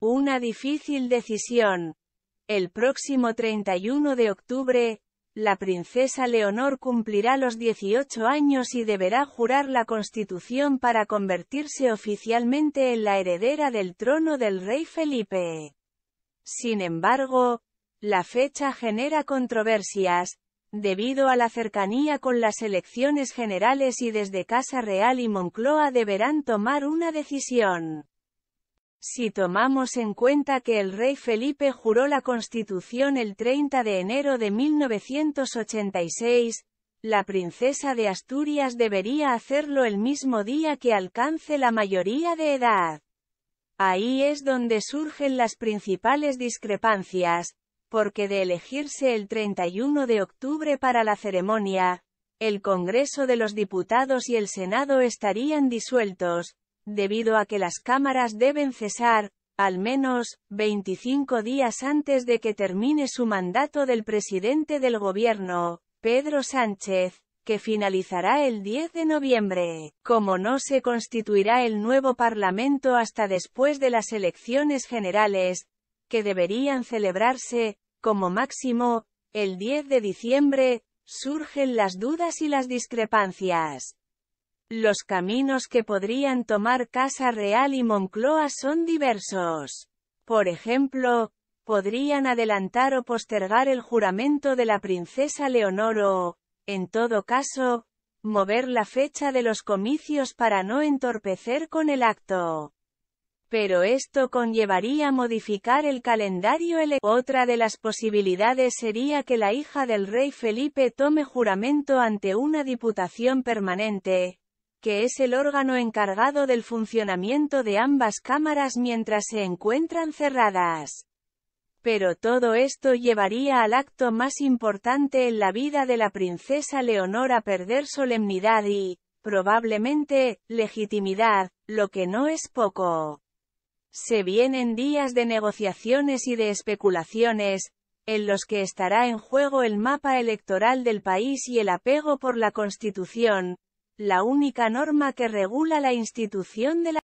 Una difícil decisión. El próximo 31 de octubre, la princesa Leonor cumplirá los 18 años y deberá jurar la constitución para convertirse oficialmente en la heredera del trono del rey Felipe. Sin embargo, la fecha genera controversias, debido a la cercanía con las elecciones generales y desde Casa Real y Moncloa deberán tomar una decisión. Si tomamos en cuenta que el rey Felipe juró la Constitución el 30 de enero de 1986, la princesa de Asturias debería hacerlo el mismo día que alcance la mayoría de edad. Ahí es donde surgen las principales discrepancias, porque de elegirse el 31 de octubre para la ceremonia, el Congreso de los Diputados y el Senado estarían disueltos, debido a que las cámaras deben cesar, al menos, 25 días antes de que termine su mandato del presidente del gobierno, Pedro Sánchez, que finalizará el 10 de noviembre. Como no se constituirá el nuevo Parlamento hasta después de las elecciones generales, que deberían celebrarse, como máximo, el 10 de diciembre, surgen las dudas y las discrepancias. Los caminos que podrían tomar Casa Real y Moncloa son diversos. Por ejemplo, podrían adelantar o postergar el juramento de la princesa Leonor o, en todo caso, mover la fecha de los comicios para no entorpecer con el acto. Pero esto conllevaría modificar el calendario electoral. Otra de las posibilidades sería que la hija del rey Felipe tome juramento ante una diputación permanente, que es el órgano encargado del funcionamiento de ambas cámaras mientras se encuentran cerradas. Pero todo esto llevaría al acto más importante en la vida de la princesa Leonor a perder solemnidad y, probablemente, legitimidad, lo que no es poco. Se vienen días de negociaciones y de especulaciones, en los que estará en juego el mapa electoral del país y el apego por la Constitución, la única norma que regula la institución de la